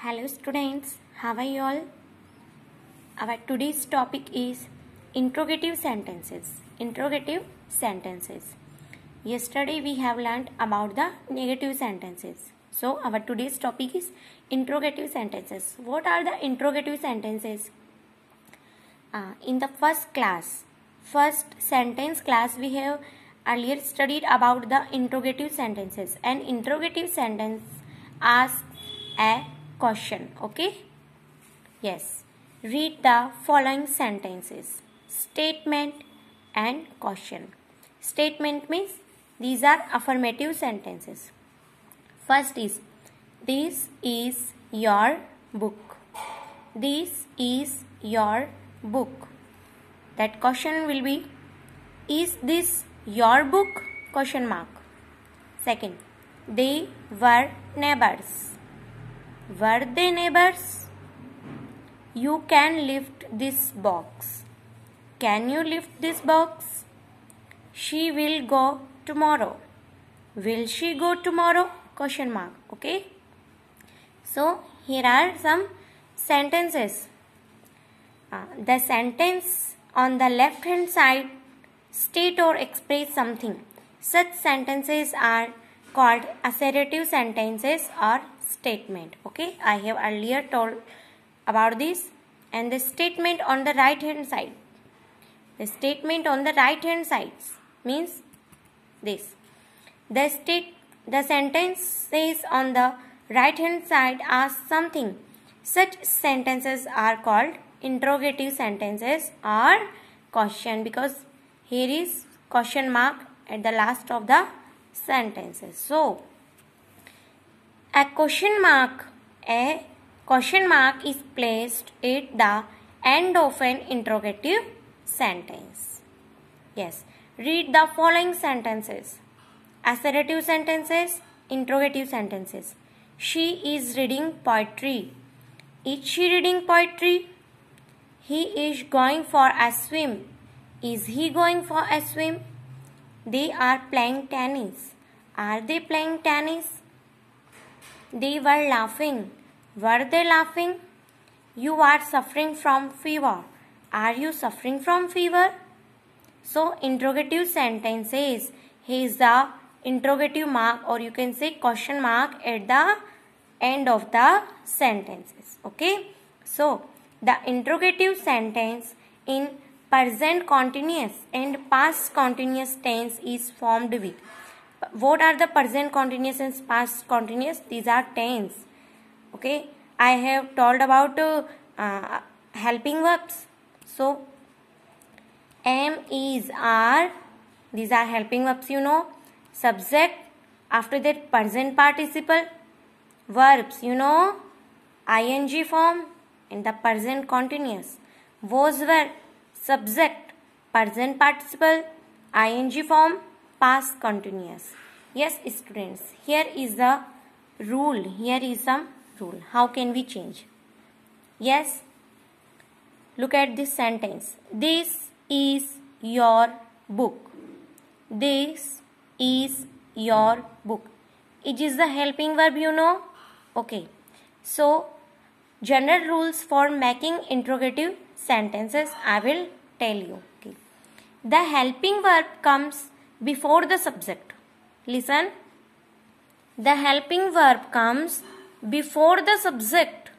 Hello students, how are you all? Our today's topic is interrogative sentences. Interrogative sentences. Yesterday we have learnt about the negative sentences. So our today's topic is interrogative sentences. What are the interrogative sentences? Uh, in the first class, first sentence class we have earlier studied about the interrogative sentences. An interrogative sentence asks a question okay yes read the following sentences statement and question statement means these are affirmative sentences first is this is your book this is your book that question will be is this your book question mark second they were neighbors were they neighbors? You can lift this box. Can you lift this box? She will go tomorrow. Will she go tomorrow? Question mark. Okay. So here are some sentences. Uh, the sentence on the left hand side state or express something. Such sentences are called assertive sentences or statement okay i have earlier told about this and the statement on the right hand side the statement on the right hand sides means this the state the sentences on the right hand side are something such sentences are called interrogative sentences or question because here is question mark at the last of the sentences so a question mark a question mark is placed at the end of an interrogative sentence. Yes, read the following sentences. Assertive sentences, interrogative sentences. She is reading poetry. Is she reading poetry? He is going for a swim. Is he going for a swim? They are playing tennis. Are they playing tennis? They were laughing. Were they laughing? You are suffering from fever. Are you suffering from fever? So, interrogative sentence is, he is the interrogative mark or you can say question mark at the end of the sentences. Okay. So, the interrogative sentence in present continuous and past continuous tense is formed with what are the present continuous and past continuous? These are tense. Okay. I have told about uh, uh, helping verbs. So, am, is, are. These are helping verbs, you know. Subject. After that, present participle. Verbs, you know. ing form in the present continuous. Those were subject, present participle, ing form, past continuous yes students here is the rule here is some rule how can we change yes look at this sentence this is your book this is your book it is the helping verb you know okay so general rules for making interrogative sentences i will tell you okay the helping verb comes before the subject Listen. The helping verb comes before the subject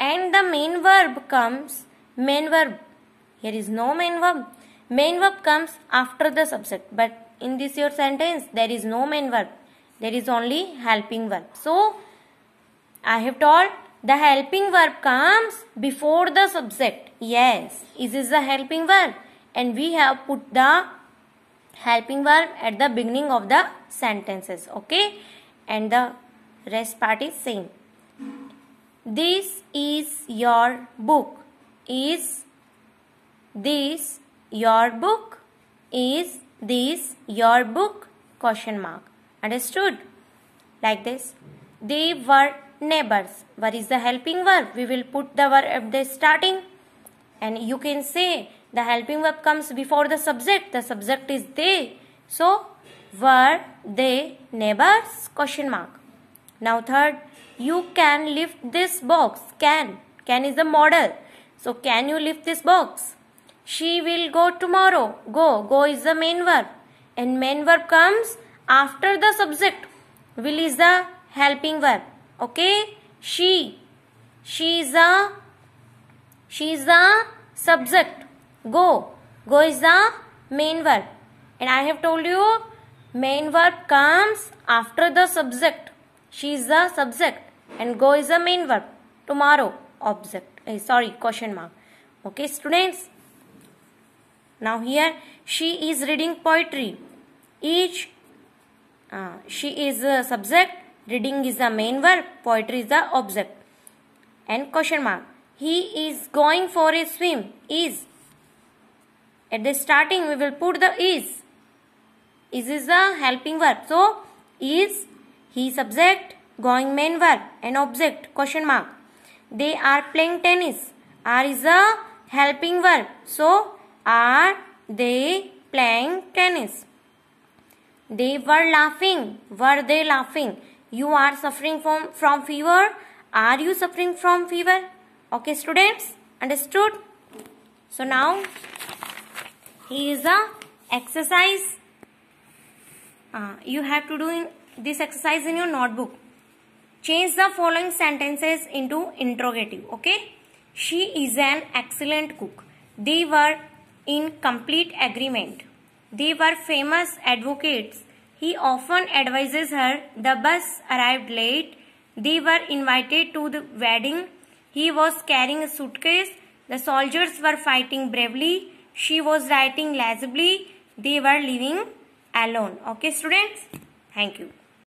and the main verb comes main verb. Here is no main verb. Main verb comes after the subject but in this your sentence there is no main verb. There is only helping verb. So I have told the helping verb comes before the subject. Yes, this is the helping verb and we have put the helping verb at the beginning of the sentences okay and the rest part is same this is your book is this your book is this your book question mark understood like this they were neighbors what is the helping verb we will put the verb at the starting and you can say the helping verb comes before the subject. The subject is they. So, were they neighbors? Question mark. Now third, you can lift this box. Can. Can is the model. So, can you lift this box? She will go tomorrow. Go. Go is the main verb. And main verb comes after the subject. Will is the helping verb. Okay. She. She is a. She is a subject. Go. Go is the main verb. And I have told you main verb comes after the subject. She is the subject and go is the main verb. Tomorrow object. Uh, sorry, question mark. Okay, students. Now here she is reading poetry. Each uh, she is the subject. Reading is the main verb. Poetry is the object. And question mark. He is going for a swim. Is at the starting, we will put the is. Is is the helping verb. So, is, he subject, going main verb and object, question mark. They are playing tennis. Are is a helping verb. So, are they playing tennis? They were laughing. Were they laughing? You are suffering from, from fever. Are you suffering from fever? Okay, students? Understood? So, now here is a exercise uh, you have to do in, this exercise in your notebook change the following sentences into interrogative okay she is an excellent cook they were in complete agreement they were famous advocates he often advises her the bus arrived late they were invited to the wedding he was carrying a suitcase the soldiers were fighting bravely she was writing lazily. They were living alone. Okay, students? Thank you.